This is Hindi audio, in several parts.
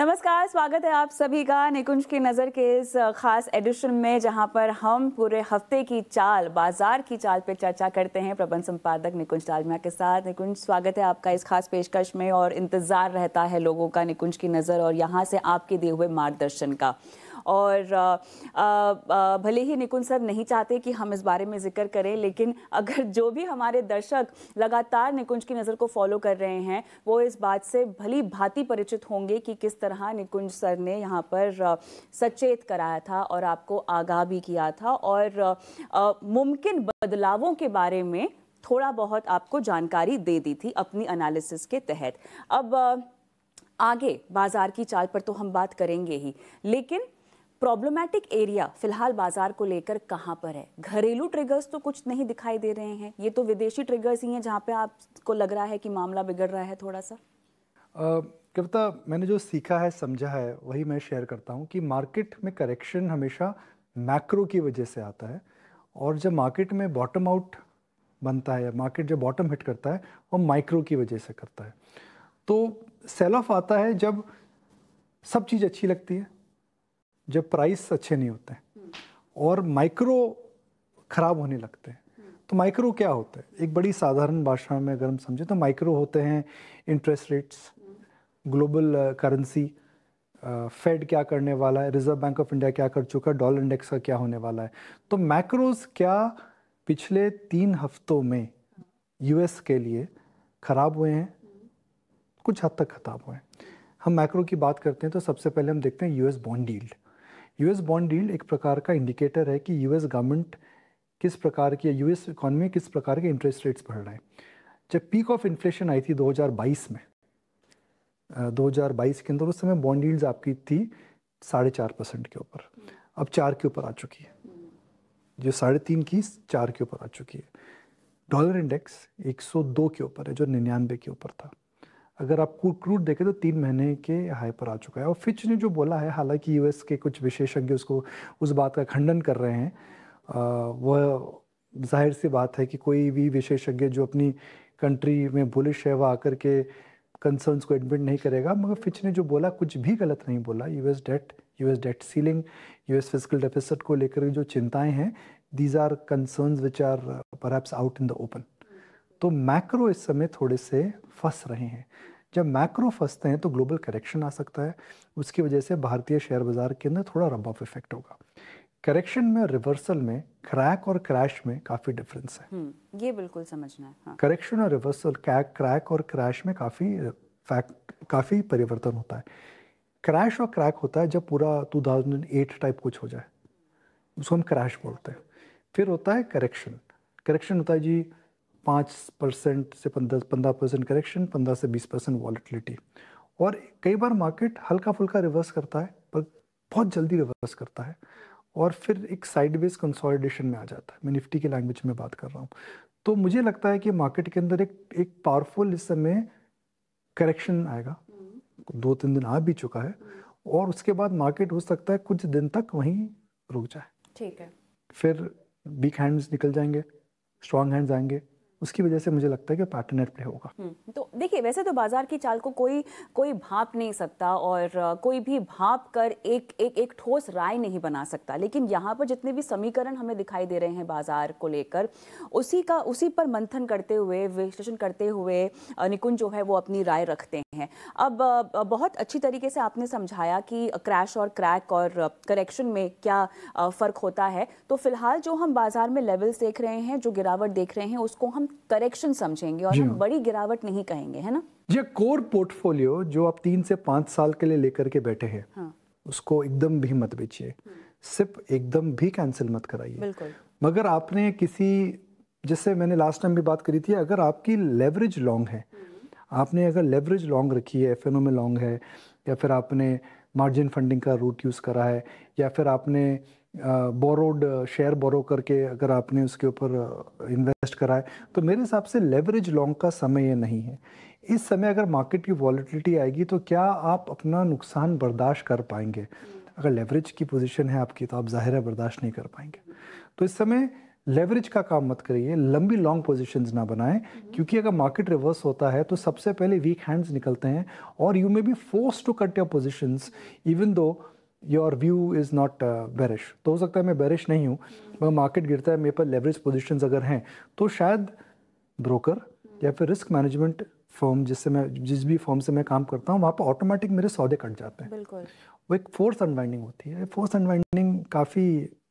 नमस्कार स्वागत है आप सभी का निकुंज की नज़र के इस खास एडिशन में जहां पर हम पूरे हफ्ते की चाल बाजार की चाल पर चर्चा करते हैं प्रबंध संपादक निकुंज डालमिया के साथ निकुंज स्वागत है आपका इस खास पेशकश में और इंतज़ार रहता है लोगों का निकुंज की नज़र और यहां से आपके दिए हुए मार्गदर्शन का और आ, आ, भले ही निकुंज सर नहीं चाहते कि हम इस बारे में जिक्र करें लेकिन अगर जो भी हमारे दर्शक लगातार निकुंज की नज़र को फॉलो कर रहे हैं वो इस बात से भली भांति परिचित होंगे कि किस तरह निकुंज सर ने यहाँ पर सचेत कराया था और आपको आगाह भी किया था और मुमकिन बदलावों के बारे में थोड़ा बहुत आपको जानकारी दे दी थी अपनी एनालिसिस के तहत अब आगे बाजार की चाल पर तो हम बात करेंगे ही लेकिन प्रॉब्लमेटिक एरिया फिलहाल बाजार को लेकर कहाँ पर है घरेलू ट्रिगर्स तो कुछ नहीं दिखाई दे रहे हैं ये तो विदेशी ट्रिगर्स ही हैं जहाँ पे आपको लग रहा है कि मामला बिगड़ रहा है थोड़ा सा कविता मैंने जो सीखा है समझा है वही मैं शेयर करता हूँ कि मार्केट में करेक्शन हमेशा मैक्रो की वजह से आता है और जब मार्केट में बॉटम आउट बनता है मार्केट जब बॉटम हिट करता है वो माइक्रो की वजह से करता है तो सेल ऑफ आता है जब सब चीज़ अच्छी लगती है जब प्राइस अच्छे नहीं होते हैं और माइक्रो खराब होने लगते हैं तो माइक्रो क्या होता है एक बड़ी साधारण भाषा में अगर हम समझें तो माइक्रो होते हैं interest rates global currency Fed क्या करने वाला है रिजर्व बैंक ऑफ इंडिया क्या कर चुका है डॉलर इंडेक्स का क्या होने वाला है तो मैक्रोज क्या पिछले तीन हफ्तों में यूएस के लिए ख़राब हुए हैं कुछ हद तक ख़राब हुए हैं हम मैक्रो की बात करते हैं तो सबसे पहले हम देखते हैं US bond yield US bond डील एक प्रकार का इंडिकेटर है कि यूएस गवर्नमेंट किस प्रकार की यूएस इकोनॉमी किस प्रकार के इंटरेस्ट रेट्स बढ़ रहे हैं जब पीक ऑफ इन्फ्लेशन आई थी 2022 में 2022 के अंदर उस समय बॉन्ड डील्स आपकी थी साढ़े चार परसेंट के ऊपर अब चार के ऊपर आ चुकी है जो साढ़े तीन की चार के ऊपर आ चुकी है डॉलर इंडेक्स 102 के ऊपर है जो निन्यानवे के ऊपर था अगर आप क्रूड देखें तो तीन महीने के हाई पर आ चुका है और फिच ने जो बोला है हालांकि यूएस के कुछ विशेषज्ञ उसको उस बात का खंडन कर रहे हैं वह जाहिर सी बात है कि कोई भी विशेषज्ञ जो अपनी कंट्री में बुलिश है वह आकर के कंसर्न्स को एडमिट नहीं करेगा मगर फिच ने जो बोला कुछ भी गलत नहीं बोला US debt US debt ceiling US fiscal deficit को लेकर जो चिंताएं हैं these are concerns which are पर आउट इन द ओपन तो मैक्रो इस समय थोड़े से फंस रहे हैं जब मैक्रो फंसते हैं तो ग्लोबल करेक्शन आ सकता है उसकी वजह से भारतीय शेयर बाज़ार के अंदर थोड़ा रब ऑफ इफेक्ट होगा करेक्शन में रिवर्सल में क्रैक और क्रैश में काफ़ी डिफरेंस है हम्म, ये बिल्कुल समझना है हाँ। और रिवर्सल क्रैक और क्रैश में काफ़ी काफ़ी परिवर्तन होता है क्रैश और क्रैक होता है जब पूरा 2008 टाइप कुछ हो जाए उसको हम क्रैश बोलते हैं फिर होता है करेक्शन करेक्शन होता है जी पाँच परसेंट से पंद्रह पंद्रह परसेंट करेक्शन पंद्रह से बीस परसेंट वॉलिटिलिटी और कई बार मार्केट हल्का फुल्का रिवर्स करता है पर बहुत जल्दी रिवर्स करता है और फिर एक साइडवेज कंसोलिडेशन में आ जाता है मैं निफ्टी की लैंग्वेज में बात कर रहा हूँ तो मुझे लगता है कि मार्केट के अंदर एक एक पावरफुल इस समय करेक्शन आएगा दो तीन दिन आ भी चुका है और उसके बाद मार्केट हो सकता है कुछ दिन तक वहीं रुक जाए ठीक है फिर वीक हैंड्स निकल जाएंगे स्ट्रॉन्ग हैंड्स आएंगे उसकी वजह से मुझे लगता है कि पार्टनर प्ले होगा हम्म, तो देखिए वैसे तो बाजार की चाल को कोई कोई भाप नहीं सकता और कोई भी भाप कर एक एक एक ठोस राय नहीं बना सकता लेकिन यहाँ पर जितने भी समीकरण हमें दिखाई दे रहे हैं बाजार को लेकर उसी का उसी पर मंथन करते हुए विश्लेषण करते हुए निकुंज जो है वो अपनी राय रखते हैं अब बहुत अच्छी तरीके से आपने समझाया कि क्रैश और क्रैक और करेक्शन में क्या फ़र्क होता है तो फिलहाल जो हम बाजार में लेवल्स देख रहे हैं जो गिरावट देख रहे हैं उसको हम करेक्शन समझेंगे और हम हाँ। बड़ी गिरावट नहीं कहेंगे है ना ये कोर पोर्टफोलियो जो आप तीन से पांच साल के लिए लेकर के बैठे हैं हाँ। उसको एकदम भी मत बेचिए हम्म। सिर्फ एकदम भी कैंसिल मत कराइए मगर आपने किसी जैसे मैंने लास्ट टाइम भी बात करी थी अगर आपकी लेवरेज लॉन्ग है हम्म। आपने अगर लेवरेज लॉन्ग रखी है एफ में लॉन्ग है या फिर आपने मार्जिन फंडिंग का रूट यूज़ करा है या फिर आपने बोरोड शेयर बोरो करके अगर आपने उसके ऊपर इन्वेस्ट कराए तो मेरे हिसाब से लेवरेज लॉन्ग का समय ये नहीं है इस समय अगर मार्केट की वॉलिटिलिटी आएगी तो क्या आप अपना नुकसान बर्दाश्त कर पाएंगे अगर लेवरेज की पोजीशन है आपकी तो आप ज़ाहिर है बर्दाश्त नहीं कर पाएंगे तो इस समय लेवरेज का काम मत करिए लंबी लॉन्ग पोजीशंस ना बनाएं क्योंकि अगर मार्केट रिवर्स होता है तो सबसे पहले वीक हैंड्स निकलते हैं और you may be force to cut your positions even though your view is not bearish तो हो सकता है मैं बेरिश नहीं हूँ मगर मार्केट गिरता है मेरे पर लेवरेज पोजिशन अगर हैं तो शायद ब्रोकर या फिर रिस्क मैनेजमेंट फॉर्म जिससे मैं जिस भी फॉर्म से मैं काम करता हूँ वहाँ पर ऑटोमेटिक मेरे सौदे कट जाते हैं बिल्कुल वो एक फोर्स अनवाइंडिंग होती है फोर्स अनवाइंडिंग काफ़ी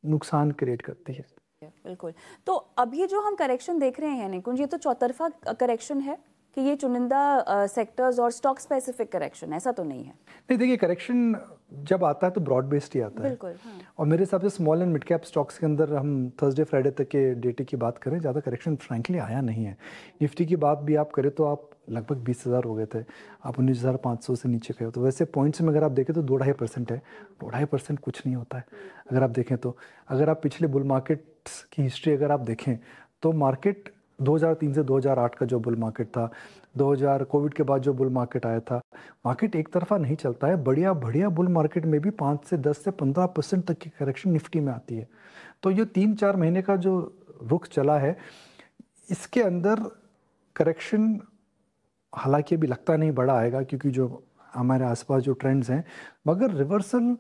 नुकसान क्रिएट करती है बिल्कुल तो अभी जो हम करेक्शन देख रहे हैं निकुंज ये तो चौतरफा करेक्शन है कि ये चुनिंदा सेक्टर्स uh, और स्टॉक स्पेसिफिक करेक्शन ऐसा तो नहीं है नहीं देखिए करेक्शन जब आता है तो ब्रॉड बेस्ड ही आता है हाँ। और मेरे हिसाब से small and mid cap stocks के अंदर हम थर्सडे फ्राइडे तक के डेटे की बात करें ज़्यादा करेक्शन फ्रैंकली आया नहीं है निफ्टी की बात भी आप करें तो आप लगभग बीस हज़ार हो गए थे आप उन्नीस हज़ार पाँच सौ से नीचे गए तो वैसे पॉइंट्स में अगर आप देखें तो दो ढाई परसेंट है दो ढाई परसेंट कुछ नहीं होता है अगर आप देखें तो अगर आप पिछले बुल मार्केट्स की हिस्ट्री अगर आप देखें तो मार्केट 2003 से 2008 का जो बुल मार्केट था 2000 कोविड के बाद जो बुल मार्केट आया था मार्केट एक तरफा नहीं चलता है बढ़िया बढ़िया बुल मार्केट में भी पाँच से दस से पंद्रह परसेंट तक की करेक्शन निफ्टी में आती है तो ये तीन चार महीने का जो रुख चला है इसके अंदर करेक्शन हालांकि अभी लगता नहीं बड़ा आएगा क्योंकि जो हमारे आसपास जो ट्रेंड्स हैं मगर रिवर्सल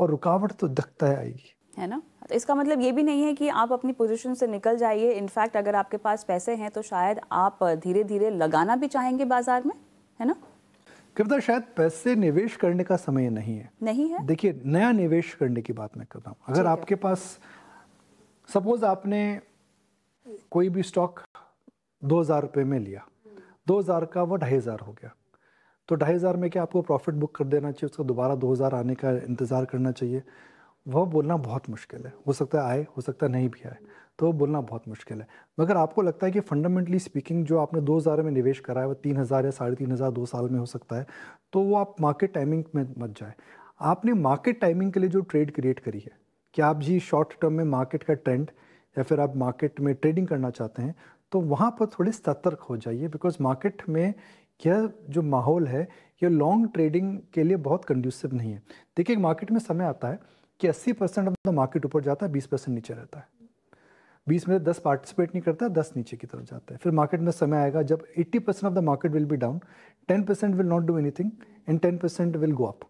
और रुकावट तो दिखता है आएगी है ना तो इसका मतलब ये भी नहीं है कि आप अपनी पोजीशन से निकल जाइए इनफैक्ट अगर आपके पास पैसे हैं तो शायद आप धीरे धीरे लगाना भी चाहेंगे बाजार में है ना कविता शायद पैसे निवेश करने का समय नहीं है नहीं है देखिए नया निवेश करने की बात मैं करता हूँ अगर आपके पास सपोज आपने कोई भी स्टॉक दो हज़ार रुपये में लिया दो हज़ार का वो ढाई हज़ार हो गया तो ढाई हज़ार में क्या आपको प्रॉफिट बुक कर देना चाहिए उसका दोबारा दो हज़ार आने का इंतज़ार करना चाहिए वह बोलना बहुत मुश्किल है हो सकता है आए हो सकता है नहीं भी आए तो बोलना बहुत मुश्किल है मगर आपको लगता है कि फंडामेंटली स्पीकिंग जो आपने दो हज़ार में निवेश करा है वो तीन हज़ार या साढ़े तीन हज़ार दो साल में हो सकता है तो वो आप मार्केट टाइमिंग में मत जाए आपने मार्केट टाइमिंग के लिए जो ट्रेड क्रिएट करी है कि आप जी शॉर्ट टर्म में मार्केट का ट्रेंड या फिर आप मार्केट में ट्रेडिंग करना चाहते हैं तो वहाँ पर थोड़े सतर्क हो जाइए बिकॉज मार्केट में यह जो माहौल है यह लॉन्ग ट्रेडिंग के लिए बहुत कंड्यूसिव नहीं है देखिए मार्केट में समय आता है कि 80 परसेंट ऑफ द मार्केट ऊपर जाता है 20 परसेंट नीचे रहता है बीस में से दस पार्टिसिपेट नहीं करता दस नीचे की तरफ जाता है फिर मार्केट में समय आएगा जब eighty percent of the market will be down ten percent will not do anything and ten percent will go up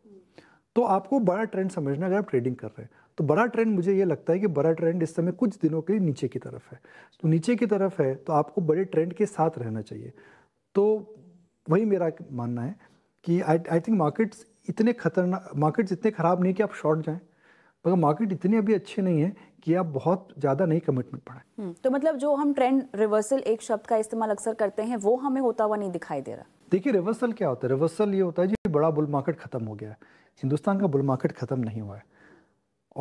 तो आपको बड़ा ट्रेंड समझना अगर आप ट्रेडिंग कर रहे हैं तो बड़ा ट्रेंड मुझे ये लगता है कि बड़ा ट्रेंड इस समय कुछ दिनों के लिए नीचे की तरफ है तो नीचे की तरफ है तो आपको बड़े ट्रेंड के साथ रहना चाहिए तो वही मेरा मानना है कि आई आई थिंक मार्केट्स इतने खतरनाक मार्केट्स इतने ख़राब नहीं कि आप शॉर्ट जाएं मगर मार्केट इतने अभी अच्छे नहीं है किया बहुत ज़्यादा नहीं कमिटमेंट बढ़ाएं हम्म, तो मतलब जो हम ट्रेंड रिवर्सल एक शब्द का इस्तेमाल अक्सर करते हैं वो हमें होता हुआ नहीं दिखाई दे रहा देखिए रिवर्सल क्या होता है रिवर्सल ये होता है जी बड़ा बुल मार्केट ख़त्म हो गया है हिंदुस्तान का बुल मार्केट ख़त्म नहीं हुआ है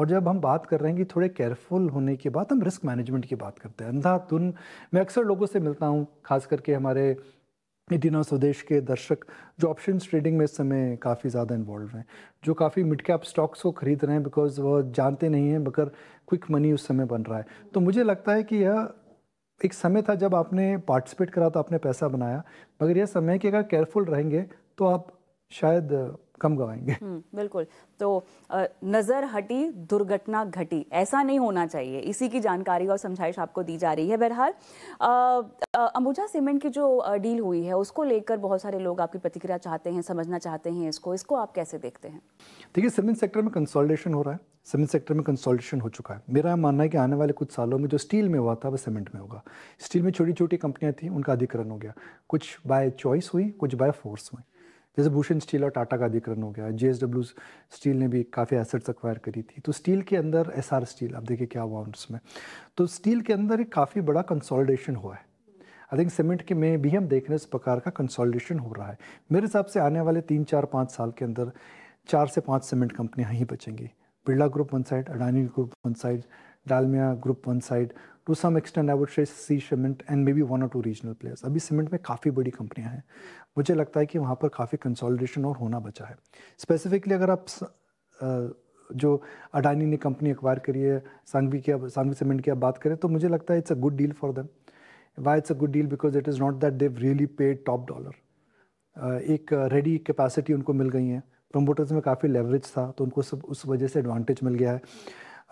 और जब हम बात कर रहे हैं कि थोड़े केयरफुल होने के बाद हम रिस्क मैनेजमेंट की बात करते हैं अंधाधुन मैं अक्सर लोगों से मिलता हूँ खास करके हमारे दिनों स्वदेश के दर्शक जो ऑप्शन ट्रेडिंग में इस समय काफ़ी ज़्यादा इन्वॉल्व हैं जो काफ़ी मिड कैप स्टॉक्स को खरीद रहे हैं बिकॉज वह जानते नहीं हैं मगर क्विक मनी उस समय बन रहा है तो मुझे लगता है कि यह एक समय था जब आपने पार्टिसिपेट करा तो आपने पैसा बनाया मगर यह समय कि अगर केयरफुल रहेंगे तो आप शायद कम गवाएंगे हम्म, बिल्कुल तो नज़र हटी दुर्घटना घटी ऐसा नहीं होना चाहिए इसी की जानकारी और समझाइश आपको दी जा रही है बहरहाल अंबुजा सीमेंट की जो डील हुई है उसको लेकर बहुत सारे लोग आपकी प्रतिक्रिया चाहते हैं समझना चाहते हैं इसको इसको आप कैसे देखते हैं देखिए सीमेंट सेक्टर में कंसोलिडेशन हो रहा है सीमेंट सेक्टर में कंसोलिडेशन हो चुका है मेरा मानना है कि आने वाले कुछ सालों में जो स्टील में हुआ था वो सीमेंट में होगा स्टील में छोटी छोटी कंपनियाँ थी उनका अधिकरण हो गया कुछ बाय चॉइस हुई कुछ बाय फोर्स हुई जैसे भूषण स्टील और टाटा का अधिकरण हो गया जे स्टील ने भी काफ़ी एसेट्स अक्वायर करी थी तो स्टील के अंदर एस स्टील आप देखिए क्या हुआ उसमें तो स्टील के अंदर एक काफ़ी बड़ा कंसोलिडेशन हुआ है आई थिंक सीमेंट के में भी हम देख रहे हैं इस प्रकार का कंसोलिडेशन हो रहा है मेरे हिसाब से आने वाले तीन चार पाँच साल के अंदर चार से पाँच सीमेंट कंपनियाँ ही बचेंगी Birla group one side Adani group one side Dalmia group one side to some extent I would say C cement and maybe one और टू रीजनल प्लेयर्स अभी सीमेंट में काफ़ी बड़ी कंपनियां हैं मुझे लगता है कि वहाँ पर काफ़ी कंसोलिडेशन और होना बचा है स्पेसिफिकली अगर आप जो अडानी ने कंपनी एक्वायर करी है सांगवी की अब सांगवी सीमेंट की अब बात करें तो मुझे लगता है it's a good deal for them why it's a good deal because it is not that they've really paid top dollar एक रेडी कैपेसिटी उनको मिल गई है प्रमोटर्स में काफ़ी लेवरेज था तो उनको सब उस वजह से एडवांटेज मिल गया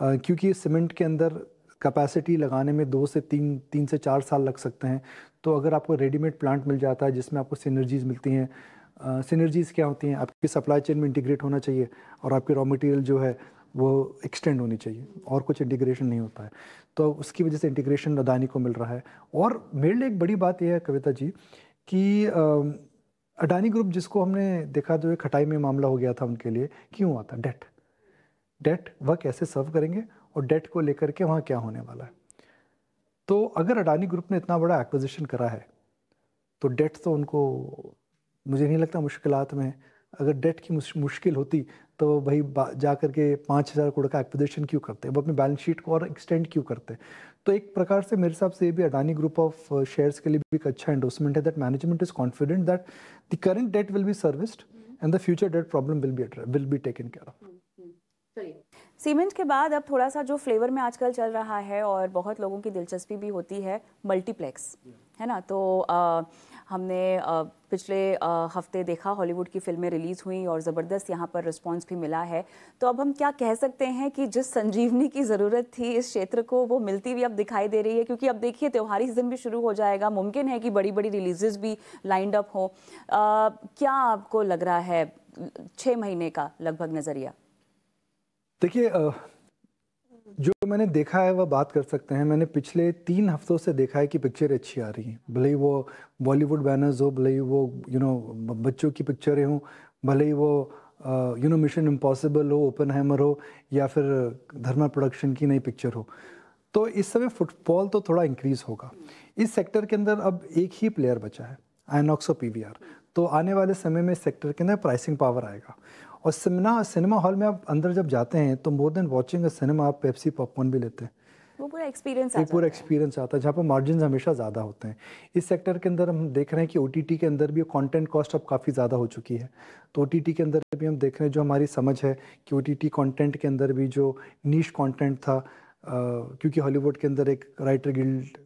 है क्योंकि सीमेंट के अंदर कैपेसिटी लगाने में दो से तीन तीन से चार साल लग सकते हैं तो अगर आपको रेडीमेड प्लांट मिल जाता है जिसमें आपको सिनर्जीज़ मिलती हैं सिनर्जीज़ क्या होती हैं आपकी सप्लाई चेन में इंटीग्रेट होना चाहिए और आपकी रॉ मटेरियल जो है वो एक्सटेंड होनी चाहिए और कुछ इंटीग्रेशन नहीं होता है तो उसकी वजह से इंटीग्रेशन अदानी को मिल रहा है और मेरे लिए एक बड़ी बात यह है कविता जी कि अडानी ग्रुप जिसको हमने देखा जो तो है खटाई में मामला हो गया था उनके लिए क्यों आता डेट डेट वह कैसे सर्व करेंगे और डेट को लेकर के वहाँ क्या होने वाला है तो अगर अडानी ग्रुप ने इतना बड़ा एक्विजिशन करा है तो डेट तो उनको मुझे नहीं लगता मुश्किल में अगर डेट की मुश्किल होती तो भाई जा कर के पाँच हज़ार करोड़ का एक्विजिशन क्यों करते अब अपनी बैलेंस शीट को और एक्सटेंड क्यों करते तो एक प्रकार से मेरे हिसाब से ये भी अडानी ग्रुप ऑफ शेयर्स के लिए भी एक अच्छा एंडोसमेंट है that management is confident that the current debt will be serviced and the future debt problem will be will be taken care of cement के बाद अब थोड़ा सा जो फ्लेवर में आजकल चल रहा है और बहुत लोगों की दिलचस्पी भी होती है मल्टीप्लेक्स है ना तो आ, हमने आ, पिछले आ, हफ्ते देखा हॉलीवुड की फिल्में रिलीज़ हुई और ज़बरदस्त यहाँ पर रिस्पॉन्स भी मिला है तो अब हम क्या कह सकते हैं कि जिस संजीवनी की ज़रूरत थी इस क्षेत्र को वो मिलती हुई अब दिखाई दे रही है क्योंकि अब देखिए त्योहारी सीजन भी शुरू हो जाएगा मुमकिन है कि बड़ी बड़ी रिलीजेज भी लाइंड अप हों क्या आपको लग रहा है छः महीने का लगभग नज़रिया देखिए जो मैंने देखा है वह बात कर सकते हैं मैंने पिछले तीन हफ्तों से देखा है कि पिक्चर अच्छी आ रही हैं भले ही वो बॉलीवुड बैनर्स हो भले ही वो यू नो बच्चों की पिक्चरें हों भले ही वो यू नो मिशन इम्पॉसिबल हो ओपन हैमर हो या फिर धर्मा प्रोडक्शन की नई पिक्चर हो तो इस समय फुटबॉल तो थोड़ा इंक्रीज़ होगा इस सेक्टर के अंदर अब एक ही प्लेयर बचा है आइनॉक्सो पी तो आने वाले समय में इस सेक्टर के अंदर प्राइसिंग पावर आएगा और सिनेमा सिनेमा हॉल में आप अंदर जब जाते हैं तो more than watching a cinema आप पेप्सी पॉपकॉर्न भी लेते हैं वो पूरा एक्सपीरियंस एक पूरा एक्सपीरियंस आता है जहाँ पर मार्जिन हमेशा ज़्यादा होते हैं इस सेक्टर के अंदर हम देख रहे हैं कि ओ के अंदर भी कॉन्टेंट कॉस्ट अब काफ़ी ज़्यादा हो चुकी है तो ओ के अंदर भी हम देख रहे हैं जो हमारी समझ है कि ओ कंटेंट के अंदर भी जो नीच कंटेंट था क्योंकि हॉलीवुड के अंदर एक राइटर गिल्ड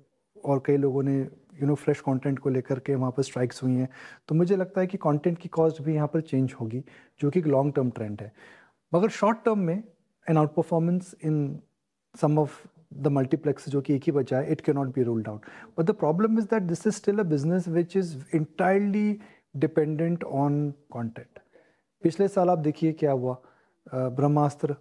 और कई लोगों ने यू नो फ्रेश कंटेंट को लेकर के वहाँ पर स्ट्राइक्स हुई हैं तो मुझे लगता है कि कंटेंट की कॉस्ट भी यहाँ पर चेंज होगी जो कि एक लॉन्ग टर्म ट्रेंड है मगर शॉर्ट टर्म में an outperformance in some of the multiplex जो कि एक ही बचा है it can not be rolled out but the problem is that this is still a business which is entirely dependent on content पिछले साल आप देखिए क्या हुआ ब्रह्मास्त्र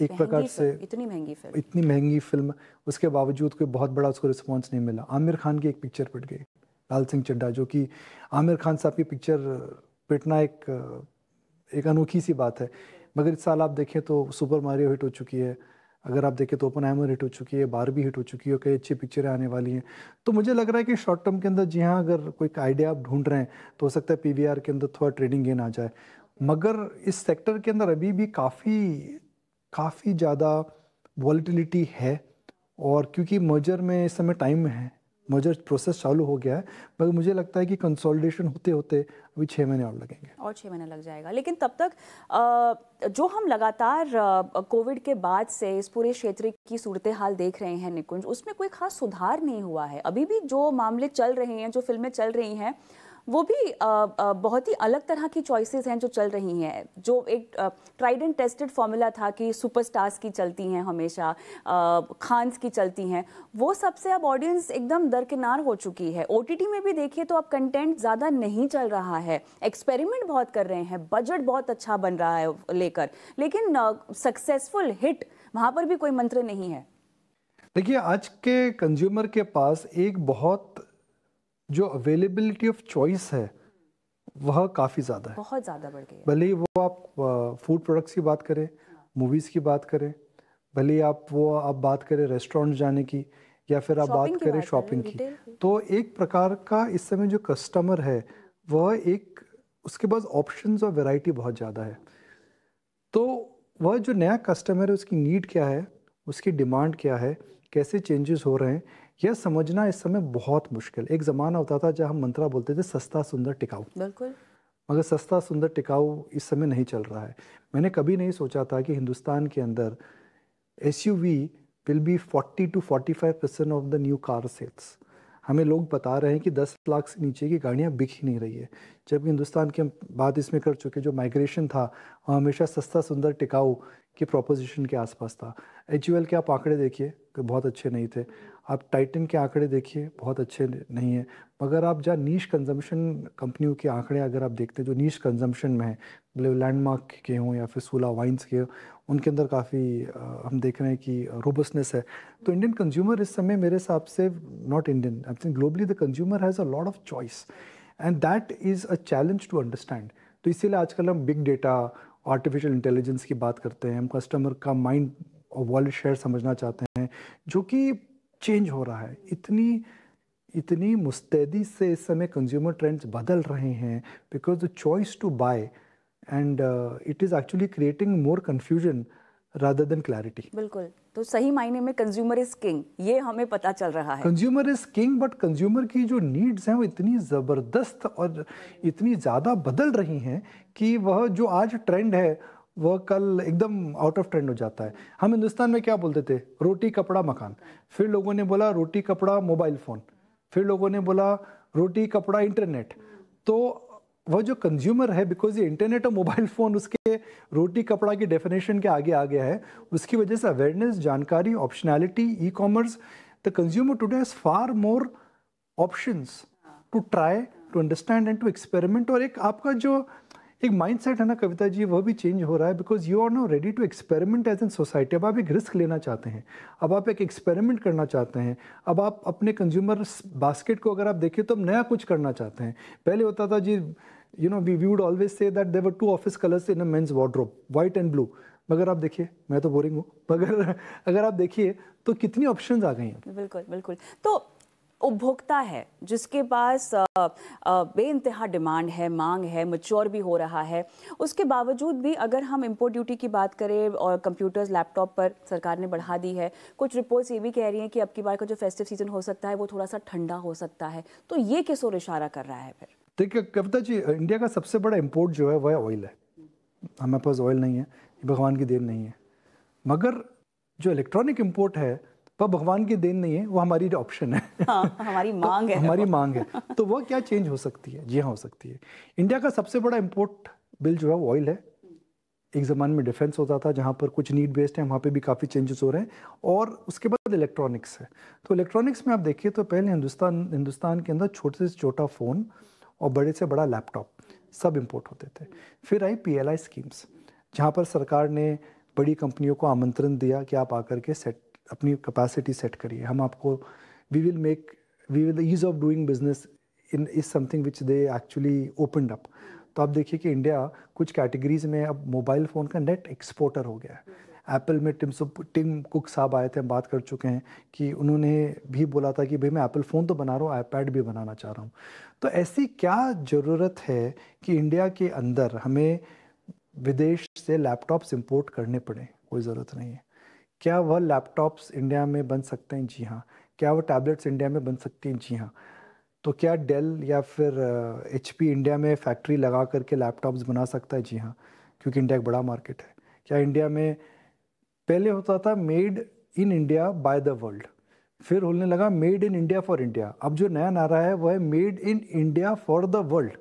एक प्रकार से इतनी महंगी फिल्म इतनी महंगी फिल्म उसके बावजूद कोई बहुत बड़ा उसको रिस्पॉन्स नहीं मिला आमिर खान की एक पिक्चर पिट गई लाल सिंह चड्डा जो कि आमिर खान साहब की पिक्चर पिटना एक एक अनोखी सी बात है मगर इस साल आप देखें तो सुपर मारियो हिट हो चुकी है अगर आप देखें तो ओपन हैमर हिट हो चुकी है बार भी हिट हो चुकी है कई अच्छी पिक्चरें आने वाली हैं तो मुझे लग रहा है कि शॉर्ट टर्म के अंदर जी हाँ अगर कोई आइडिया आप ढूंढ रहे हैं तो हो सकता है पी के अंदर थोड़ा ट्रेडिंग गेन आ जाए मगर इस सेक्टर के अंदर अभी भी काफ़ी काफ़ी ज़्यादा वॉलीटिलिटी है और क्योंकि मर्जर में इस समय टाइम है मर्जर प्रोसेस चालू हो गया है मगर मुझे लगता है कि कंसोलिडेशन होते होते अभी छः महीने और लगेंगे और छः महीने लग जाएगा लेकिन तब तक जो हम लगातार कोविड के बाद से इस पूरे क्षेत्र की सूरत हाल देख रहे हैं निकुंज उसमें कोई खास सुधार नहीं हुआ है अभी भी जो मामले चल रहे हैं जो फिल्में चल रही हैं वो भी आ, आ, बहुत ही अलग तरह की चॉइसेस हैं जो चल रही हैं जो एक ट्राइड एंड टेस्टेड फॉर्मूला था कि सुपरस्टार्स की चलती हैं हमेशा खान्स की चलती हैं वो सबसे अब ऑडियंस एकदम दरकिनार हो चुकी है ओ में भी देखिए तो अब कंटेंट ज़्यादा नहीं चल रहा है एक्सपेरिमेंट बहुत कर रहे हैं बजट बहुत अच्छा बन रहा है लेकर लेकिन सक्सेसफुल हिट वहाँ पर भी कोई मंत्र नहीं है देखिए आज के कंज्यूमर के पास एक बहुत जो अवेलेबिलिटी ऑफ चॉइस है वह काफ़ी ज़्यादा है बहुत ज़्यादा बढ़ गई भले ही वो आप फूड प्रोडक्ट्स की बात करें मूवीज़ की बात करें भले ही आप वो आप बात करें रेस्टोरेंट जाने की या फिर आप बात करें शॉपिंग की तो एक प्रकार का इस समय जो कस्टमर है वह एक उसके पास ऑप्शंस और वैरायटी बहुत ज़्यादा है तो वह जो नया कस्टमर है उसकी नीड क्या है उसकी डिमांड क्या है कैसे चेंजेस हो रहे हैं यह समझना इस समय बहुत मुश्किल एक ज़माना होता था जहाँ हम मंत्रा बोलते थे सस्ता सुंदर टिकाऊ बिल्कुल मगर सस्ता सुंदर टिकाऊ इस समय नहीं चल रहा है मैंने कभी नहीं सोचा था कि हिंदुस्तान के अंदर S U V will be forty two forty five percent of the new car sales हमें लोग बता रहे हैं कि 10 लाख से नीचे की गाड़ियाँ बिक ही नहीं रही है जबकि हिंदुस्तान की बात इसमें कर चुके जो माइग्रेशन था वह हमेशा सस्ता सुंदर टिकाऊ के प्रोपोजिशन के आसपास था एच के आप आंकड़े देखिए तो बहुत अच्छे नहीं थे आप टाइटन के आंकड़े देखिए बहुत अच्छे नहीं है मगर आप जहाँ नीच कंजम्पशन कंपनियों के आंकड़े अगर आप देखते हैं जो नीच कंजम्पशन में है लैंडमार्क मतलब के हों या फिर सोला वाइन्स के हों उनके अंदर काफ़ी हम देख रहे हैं कि रोबस्टनेस है तो इंडियन कंज्यूमर इस समय मेरे हिसाब से not Indian I think globally the consumer has a lot of choice and that is a challenge to understand तो इसीलिए आजकल हम बिग डेटा आर्टिफिशियल इंटेलिजेंस की बात करते हैं हम कस्टमर का माइंड और वॉलेट शेयर समझना चाहते हैं जो कि चेंज हो रहा है इतनी इतनी मुस्तैदी से इस समय कंज्यूमर ट्रेंड्स बदल रहे हैं because the choice to buy and it is actually creating more confusion rather than clarity बिल्कुल तो सही मायने में कंज्यूमर इज किंग ये हमें पता चल रहा है consumer is king but consumer की जो नीड्स हैं वो इतनी ज़बरदस्त और इतनी ज़्यादा बदल रही हैं कि वह जो आज ट्रेंड है वह कल एकदम आउट ऑफ ट्रेंड हो जाता है हम हिंदुस्तान में क्या बोलते थे रोटी कपड़ा मकान फिर लोगों ने बोला रोटी कपड़ा मोबाइल फ़ोन फिर लोगों ने बोला रोटी कपड़ा इंटरनेट तो वो जो कंज्यूमर है बिकॉज ये इंटरनेट और मोबाइल फ़ोन उसके रोटी कपड़ा की डेफिनेशन के आगे आ गया है उसकी वजह से अवेयरनेस जानकारी optionality e commerce the consumer today has far more options to try to understand and to experiment और एक आपका जो एक माइंडसेट है ना कविता जी वो भी चेंज हो रहा है because you are now ready to experiment as an society अब आप एक रिस्क लेना चाहते हैं अब आप एक एक्सपेरिमेंट करना चाहते हैं अब आप अपने कंज्यूमर बास्केट को अगर आप देखें तो अब नया कुछ करना चाहते हैं पहले होता था जी you know we we would always say that there were two office colours in a men's wardrobe white and blue मगर आप देखिए मैं तो बोरिंग हूँ मगर अगर आप देखिए तो कितनी ऑप्शन आ गई हैं बिल्कुल बिल्कुल तो उपभोक्ता है जिसके पास बे इंतहा डिमांड है मांग है मच्योर भी हो रहा है उसके बावजूद भी अगर हम इम्पोर्ट ड्यूटी की बात करें और कंप्यूटर्स लैपटॉप पर सरकार ने बढ़ा दी है कुछ रिपोर्ट्स ये भी कह रही हैं कि अब की बार का जो फेस्टिव सीजन हो सकता है वो थोड़ा सा ठंडा हो सकता है तो ये किस और इशारा कर रहा है फिर देखिए कविता जी इंडिया का सबसे बड़ा इम्पोर्ट जो है वह ऑयल है हमारे पास ऑयल नहीं है भगवान की देन नहीं है मगर जो इलेक्ट्रॉनिक इम्पोर्ट है वह भगवान की देन नहीं है वो हमारी ऑप्शन है हाँ, हमारी तो मांग है हमारी मांग है तो वह क्या चेंज हो सकती है जी हाँ हो सकती है इंडिया का सबसे बड़ा इम्पोर्ट बिल जो है वो ऑयल है एक ज़माने में डिफेंस होता था जहाँ पर कुछ नीड बेस्ड है वहाँ पे भी काफ़ी चेंजेस हो रहे हैं और उसके बाद इलेक्ट्रॉनिक्स है तो इलेक्ट्रॉनिक्स में आप देखिए तो पहले हिंदुस्तान हिंदुस्तान के अंदर छोटे से छोटा फ़ोन और बड़े से बड़ा लैपटॉप सब इम्पोर्ट होते थे फिर आई पी स्कीम्स जहाँ पर सरकार ने बड़ी कंपनियों को आमंत्रण दिया कि आप आकर के सेट अपनी कैपेसिटी सेट करिए हम आपको we will make we will ease of doing business in is something which they actually opened up तो आप देखिए कि इंडिया कुछ कैटेगरीज में अब मोबाइल फ़ोन का नेट एक्सपोर्टर हो गया है एप्पल में टिम सुप टिम कुक साहब आए थे हम बात कर चुके हैं कि उन्होंने भी बोला था कि भाई मैं एप्पल फ़ोन तो बना रहा हूँ आईपैड भी बनाना चाह रहा हूँ तो ऐसी क्या ज़रूरत है कि इंडिया के अंदर हमें विदेश से लैपटॉप्स इम्पोर्ट करने पड़े कोई ज़रूरत नहीं है क्या वह लैपटॉप्स इंडिया में बन सकते हैं जी हाँ क्या वह टैबलेट्स इंडिया में बन सकती हैं जी हाँ तो क्या डेल या फिर एच uh, इंडिया में फैक्ट्री लगा करके लैपटॉप्स बना सकता है जी हाँ क्योंकि इंडिया एक बड़ा मार्केट है क्या इंडिया में पहले होता था made in India by the world फिर होने लगा made in India for India अब जो नया नारा है वह है made in India for the world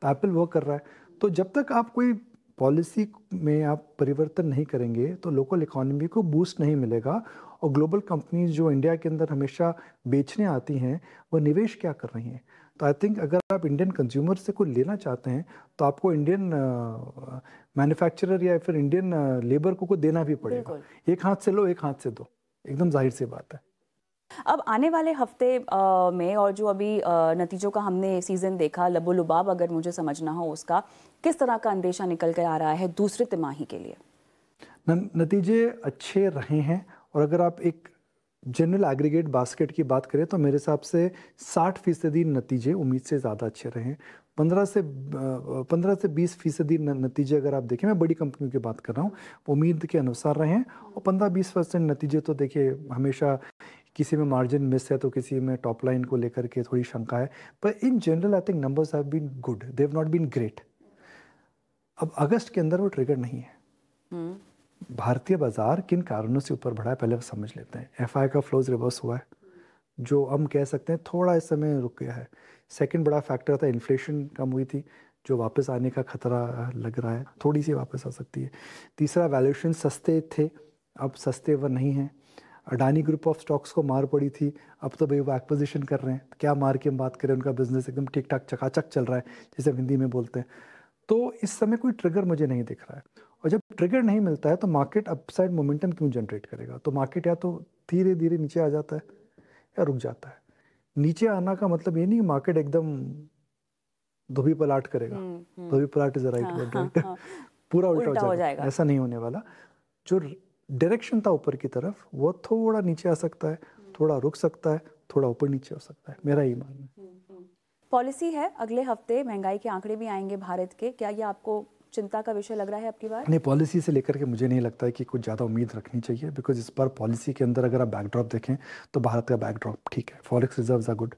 तो एप्पल वो कर रहा है तो जब तक आप कोई पॉलिसी में आप परिवर्तन नहीं करेंगे तो लोकल इकोनॉमी को बूस्ट नहीं मिलेगा और ग्लोबल कंपनीज जो इंडिया के अंदर हमेशा बेचने आती हैं वो निवेश क्या कर रही हैं तो आई थिंक अगर आप इंडियन कंज्यूमर से कुछ लेना चाहते हैं तो आपको इंडियन मैन्युफैक्चरर या फिर इंडियन लेबर को कुछ देना भी पड़ेगा एक हाथ से लो एक हाथ से दो एकदम जाहिर सी बात है अब आने वाले हफ्ते आ, में और जो अभी आ, नतीजों का हमने सीज़न देखा लबो लुबाब अगर मुझे समझना हो उसका किस तरह का अंदेशा निकल कर आ रहा है दूसरे तिमाही के लिए नतीजे अच्छे रहे हैं और अगर आप एक जनरल एग्रीगेट बास्केट की बात करें तो मेरे हिसाब से 60 फीसदी नतीजे उम्मीद से ज़्यादा अच्छे रहे हैं पंद्रह से पंद्रह से बीस फीसदी नतीजे अगर आप देखें मैं बड़ी कंपनियों की बात कर रहा हूँ उम्मीद के अनुसार रहे हैं और पंद्रह बीस परसेंट नतीजे तो देखिए हमेशा किसी में मार्जिन मिस है तो किसी में टॉप लाइन को लेकर के थोड़ी शंका है पर in general I think numbers have been good they've not been great अब अगस्त के अंदर वो ट्रिगर नहीं है भारतीय बाजार किन कारणों से ऊपर बढ़ा है पहले समझ लेते हैं एफ का फ्लोज रिवर्स हुआ है जो हम कह सकते हैं थोड़ा इस समय रुक गया है सेकेंड बड़ा फैक्टर था इन्फ्लेशन कम हुई थी जो वापस आने का खतरा लग रहा है थोड़ी सी वापस आ सकती है तीसरा वैल्यूशन सस्ते थे अब सस्ते वह नहीं हैं अडानी ग्रुप ऑफ स्टॉक्स को मार पड़ी थी अब तो भाई वो एक्विजिशन कर रहे हैं क्या मार के हम बात करें उनका बिजनेस एकदम ठीक ठाक चकाचक चल रहा है जैसे हम हिंदी में बोलते हैं तो इस समय कोई ट्रिगर मुझे नहीं दिख रहा है और जब ट्रिगर नहीं मिलता है तो मार्केट अपसाइड मोमेंटम क्यों जनरेट करेगा तो मार्केट या तो धीरे धीरे नीचे आ जाता है या रुक जाता है नीचे आना का मतलब ये नहीं कि मार्केट एकदम धोबी पलाट करेगा हम्म, हम्म। धोबी पलाट इज राइट वर्ड राइट पूरा उल्टा, हो जाएगा ऐसा नहीं होने वाला जो डायरेक्शन था ऊपर की तरफ वो थोड़ा नीचे आ सकता है हम्म। थोड़ा रुक सकता है थोड़ा ऊपर नीचे हो सकता है मेरा ही मानना है पॉलिसी है अगले हफ्ते महंगाई के आंकड़े भी आएंगे भारत के क्या ये आपको चिंता का विषय लग रहा है आपकी बार नहीं पॉलिसी से लेकर के मुझे नहीं लगता है कि कुछ ज़्यादा उम्मीद रखनी चाहिए बिकॉज इस पर पॉलिसी के अंदर अगर आप बैकड्रॉप देखें तो भारत का बैकड्रॉप ठीक है forex reserve are good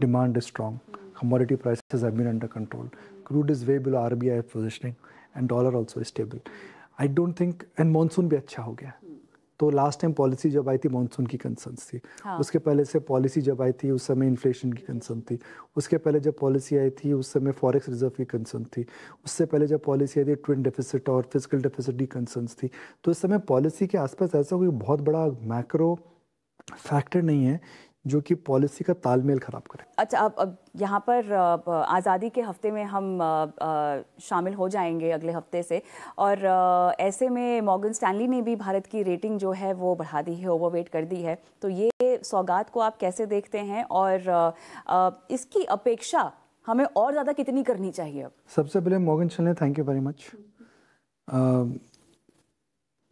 demand is strong commodity prices have been under control. Crude is way below RBI positioning and dollar also is stable. I don't think and monsoon भी अच्छा हो गया तो लास्ट टाइम पॉलिसी जब आई थी मानसून की कंसर्न थी हाँ. उसके पहले से पॉलिसी जब आई थी उस समय इन्फ्लेशन की कंसर्न थी उसके पहले जब पॉलिसी आई थी उस समय फॉरेक्स रिजर्व की कंसर्न थी उससे पहले जब पॉलिसी आई थी ट्विन डेफिसिट और फिजिकल डेफिसिट की कंसर्न थी तो इस समय पॉलिसी के आसपास ऐसा कोई बहुत बड़ा मैक्रो फैक्टर नहीं है जो कि पॉलिसी का तालमेल खराब करे अच्छा अब अब यहाँ पर आज़ादी के हफ्ते में हम आ, आ, शामिल हो जाएंगे अगले हफ्ते से और आ, ऐसे में मॉगन स्टैनली ने भी भारत की रेटिंग जो है वो बढ़ा दी है ओवरवेट कर दी है तो ये सौगात को आप कैसे देखते हैं और इसकी अपेक्षा हमें और ज़्यादा कितनी करनी चाहिए अब सबसे पहले Morgan Stanley thank you very much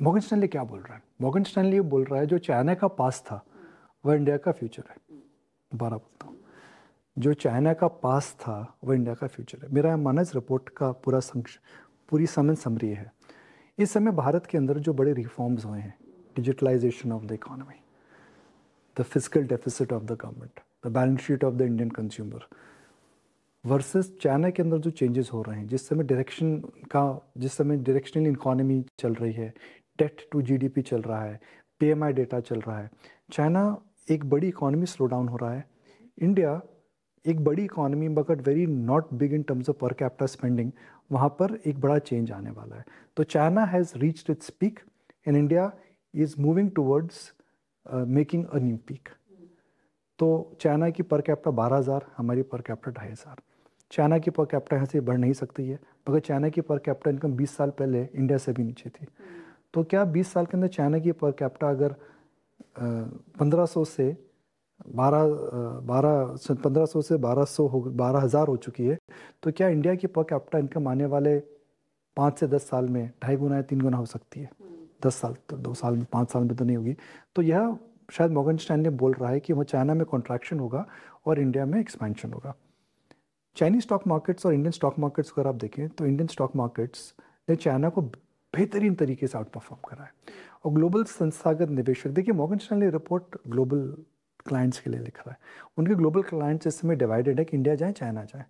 Morgan Stanley क्या बोल रहा है मोगन स्टैनली बोल रहा है जो चाइना का पास था वह इंडिया का फ्यूचर है दोबारा बोलता हूँ जो चाइना का पास था वह इंडिया का फ्यूचर है मेरा मानस इस रिपोर्ट का पूरा पूरी समय समरी है इस समय भारत के अंदर जो बड़े रिफॉर्म्स हुए हैं digitalisation of the economy the fiscal deficit of the government the balance sheet of the Indian consumer versus China के अंदर जो चेंजेस हो रहे हैं जिस समय डायरेक्शन का जिस समय डायरेक्शनल इकोनॉमी चल रही है डेट टू जीडीपी चल रहा है पीएमआई डेटा चल रहा है चाइना एक बड़ी इकॉनमी स्लो डाउन हो रहा है इंडिया एक बड़ी economy but very not big in terms of per capita spending वहाँ पर एक बड़ा चेंज आने वाला है तो China has reach its peak and India is moving towards making a new peak तो चाइना की पर कैपिटा बारह हज़ार हमारी पर कैपिटा ढाई हज़ार चाइना की पर कैपिटा यहाँ से बढ़ नहीं सकती है मगर चाइना की पर कैपिटा इनकम बीस साल पहले इंडिया से भी नीचे थी तो क्या बीस साल के अंदर चाइना की पर कैपिटा अगर पंद्रह सौ से बारह बारह पंद्रह सौ से बारह सौ हो बारह हज़ार हो चुकी है तो क्या इंडिया की पर कैपिटा इनकम आने वाले पाँच से दस साल में ढाई गुना या तीन गुना हो सकती है दस साल तो दो साल में पाँच साल में तो नहीं होगी तो यह शायद मोगन ने बोल रहा है कि वो चाइना में कॉन्ट्रैक्शन होगा और इंडिया में एक्सपेंशन होगा चाइनीज स्टॉक मार्केट्स और इंडियन स्टॉक मार्केट्स अगर आप देखें तो इंडियन स्टॉक मार्केट्स ने चाइना को बेहतरीन तरीके से आउट परफॉर्म करा है और ग्लोबल संस्थागत निवेशक देखिए Morgan Stanley report global clients के लिए लिख रहा है उनके ग्लोबल क्लाइंट्स इस समय डिवाइडेड है कि इंडिया जाए चाइना जाए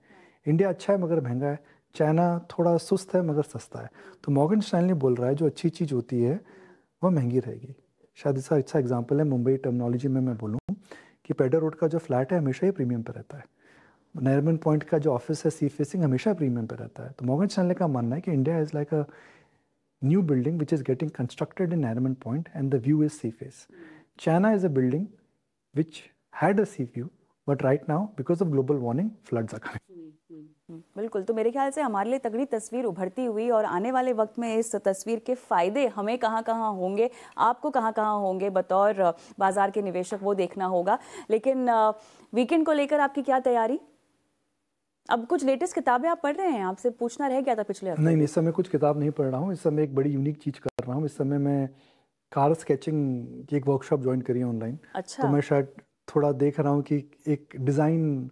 इंडिया अच्छा है मगर महंगा है चाइना थोड़ा सुस्त है मगर सस्ता है तो मॉर्गन स्टैनली बोल रहा है जो अच्छी चीज़ होती है वह महंगी रहेगी शायद इसका अच्छा एग्जाम्पल है मुंबई टर्मनोलॉजी में मैं बोलूँ कि पेडर रोड का जो फ्लैट है हमेशा ही प्रीमियम पर रहता है नैरमन पॉइंट का जो ऑफिस है सी फेसिंग हमेशा प्रीमियम पर रहता है तो मॉगन चैनल का मानना है कि India is like a new building which is getting constructed in Nariman Point and the view is sea face. China is a building which had a sea view but right now because of global warming floods are coming. बिल्कुल तो मेरे ख्याल से हमारे लिए तगड़ी तस्वीर उभरती हुई और आने वाले वक्त में इस तस्वीर के फ़ायदे हमें कहाँ कहाँ होंगे आपको कहाँ कहाँ होंगे बतौर बाज़ार के निवेशक वो देखना होगा लेकिन वीकेंड को लेकर आपकी क्या तैयारी अब कुछ लेटेस्ट किताबें आप पढ़ रहे हैं आपसे पूछना रह गया था पिछले नहीं नहीं इस समय कुछ किताब नहीं पढ़ रहा हूँ इस समय एक बड़ी यूनिक चीज़ कर रहा हूँ इस समय मैं कार स्केचिंग की एक वर्कशॉप ज्वाइन करी है ऑनलाइन अच्छा तो मैं शायद थोड़ा देख रहा हूँ कि एक डिज़ाइन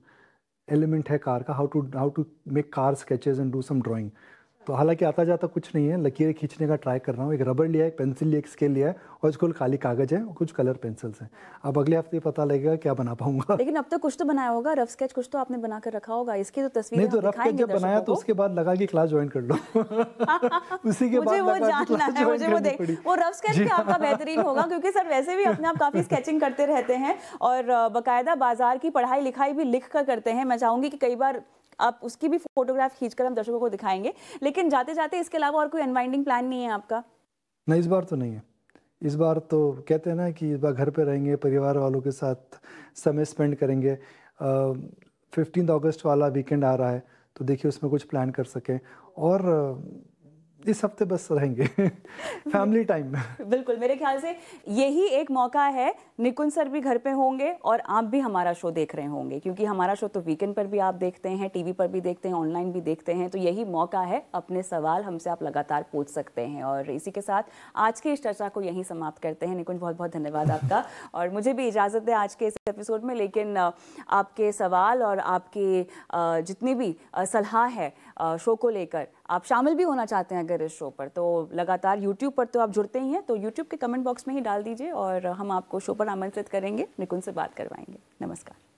एलिमेंट है कार का how to how to make car sketches and do some drawing तो हालांकि आता जाता कुछ नहीं है लकीरें खींचने का ट्राई कर रहा हूँ एक रबर लिया है एक पेंसिल लिया एक स्केल लिया है और इसको खाली कागज है और कुछ कलर पेंसिल्स हैं अब अगले हफ्ते पता लगेगा क्या बना पाऊंगा लेकिन अब तक तो कुछ तो बनाया होगा रफ स्केच कुछ तो आपने बना कर रखा होगा इसकी तो तस्वीर नहीं तो रफ स्केच जब बनाया तो उसके बाद लगा की क्लास ज्वाइन कर लो उसी के बाद वो वो रफ स्केच भी आपका बेहतरीन होगा क्योंकि सर वैसे भी अपने आप काफी स्केचिंग करते रहते हैं और बाकायदा बाजार की पढ़ाई लिखाई भी लिख कर करते हैं मैं चाहूंगी कि कई बार आप उसकी भी फोटोग्राफ खींच हम दर्शकों को दिखाएंगे लेकिन जाते जाते इसके अलावा और कोई अनवाइंडिंग प्लान नहीं है आपका नहीं इस बार तो नहीं है इस बार तो कहते हैं ना कि इस बार घर पे रहेंगे परिवार वालों के साथ समय स्पेंड करेंगे फिफ्टीन अगस्त वाला वीकेंड आ रहा है तो देखिए उसमें कुछ प्लान कर सकें और इस हफ्ते बस रहेंगे फैमिली टाइम में बिल्कुल मेरे ख्याल से यही एक मौका है निकुंज सर भी घर पे होंगे और आप भी हमारा शो देख रहे होंगे क्योंकि हमारा शो तो वीकेंड पर भी आप देखते हैं टीवी पर भी देखते हैं ऑनलाइन भी देखते हैं तो यही मौका है अपने सवाल हमसे आप लगातार पूछ सकते हैं और इसी के साथ आज की इस चर्चा को यहीं समाप्त करते हैं निकुंज बहुत बहुत धन्यवाद आपका और मुझे भी इजाज़त है आज के इस एपिसोड में लेकिन आपके सवाल और आपके जितनी भी सलाह है शो को लेकर आप शामिल भी होना चाहते हैं अगर इस शो पर तो लगातार यूट्यूब पर तो आप जुड़ते ही हैं तो यूट्यूब के कमेंट बॉक्स में ही डाल दीजिए और हम आपको शो पर आमंत्रित करेंगे निकुन से बात करवाएंगे नमस्कार